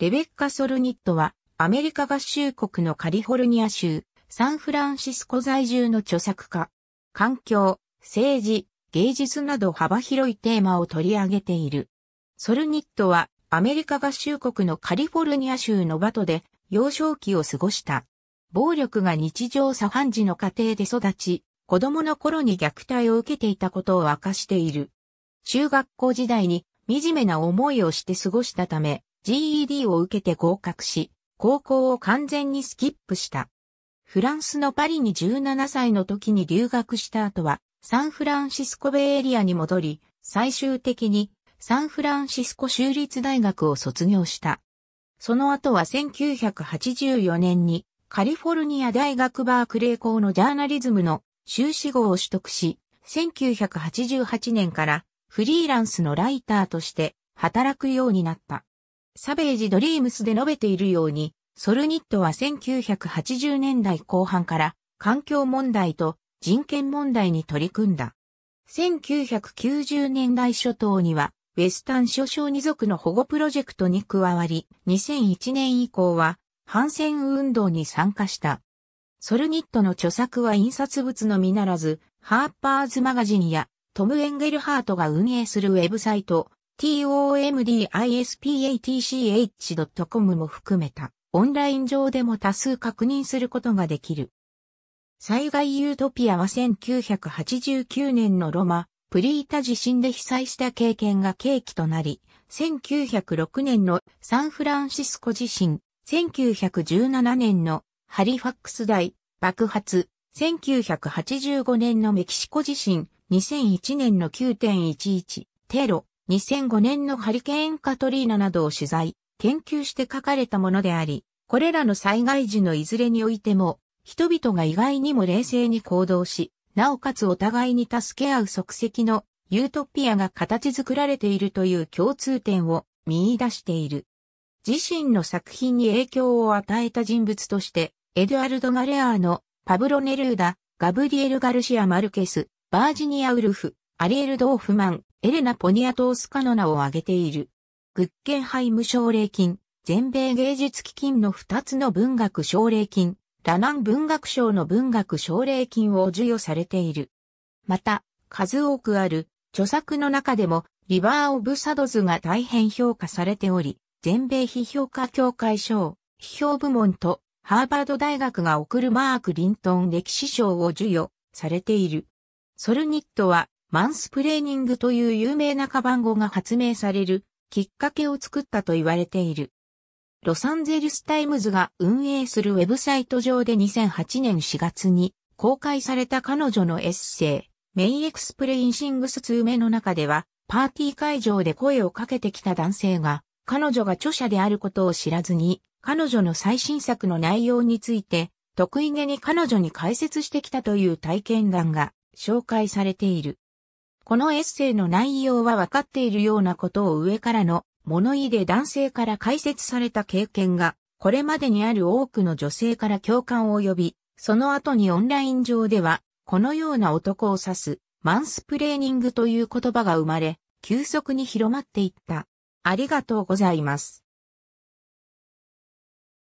レベッカ・ソルニットは、アメリカ合衆国のカリフォルニア州、サンフランシスコ在住の著作家。環境、政治、芸術など幅広いテーマを取り上げている。ソルニットは、アメリカ合衆国のカリフォルニア州のバトで、幼少期を過ごした。暴力が日常茶飯事の家庭で育ち、子供の頃に虐待を受けていたことを明かしている。中学校時代に惨めな思いをして過ごしたため、GED を受けて合格し、高校を完全にスキップした。フランスのパリに17歳の時に留学した後は、サンフランシスコベイエリアに戻り、最終的にサンフランシスコ州立大学を卒業した。その後は1984年にカリフォルニア大学バークレー校のジャーナリズムの修士号を取得し、1988年からフリーランスのライターとして働くようになった。サベージドリームスで述べているように、ソルニットは1980年代後半から環境問題と人権問題に取り組んだ。1990年代初頭には、ウェスタン諸小二族の保護プロジェクトに加わり、2001年以降は反戦運動に参加した。ソルニットの著作は印刷物のみならず、ハーパーズマガジンやトム・エンゲルハートが運営するウェブサイト、tomdispatch.com も含めた、オンライン上でも多数確認することができる。災害ユートピアは1989年のロマ、プリータ地震で被災した経験が契機となり、1906年のサンフランシスコ地震、1917年のハリファックス大爆発、1985年のメキシコ地震、2001年の9.11テロ、2005年のハリケーンカトリーナなどを取材、研究して書かれたものであり、これらの災害時のいずれにおいても、人々が意外にも冷静に行動し、なおかつお互いに助け合う即席のユートピアが形作られているという共通点を見出している。自身の作品に影響を与えた人物として、エドアルド・ガレアーの、パブロ・ネルーダ、ガブリエル・ガルシア・マルケス、バージニア・ウルフ、アリエル・ドーフマン、エレナ・ポニアトースカの名を挙げている。グッケンハイム奨励金、全米芸術基金の2つの文学奨励金、ラナン文学賞の文学奨励金を授与されている。また、数多くある著作の中でも、リバー・オブ・サドズが大変評価されており、全米批評家協会賞、批評部門と、ハーバード大学が送るマーク・リントン歴史賞を授与されている。ソルニットはマンスプレーニングという有名なカバン語が発明されるきっかけを作ったと言われている。ロサンゼルスタイムズが運営するウェブサイト上で2008年4月に公開された彼女のエッセイ、メインエクスプレインシングス2目の中では、パーティー会場で声をかけてきた男性が、彼女が著者であることを知らずに、彼女の最新作の内容について、得意げに彼女に解説してきたという体験談が紹介されている。このエッセイの内容は分かっているようなことを上からの物言いで男性から解説された経験が、これまでにある多くの女性から共感を呼び、その後にオンライン上では、このような男を指す、マンスプレーニングという言葉が生まれ、急速に広まっていった。ありがとうございます。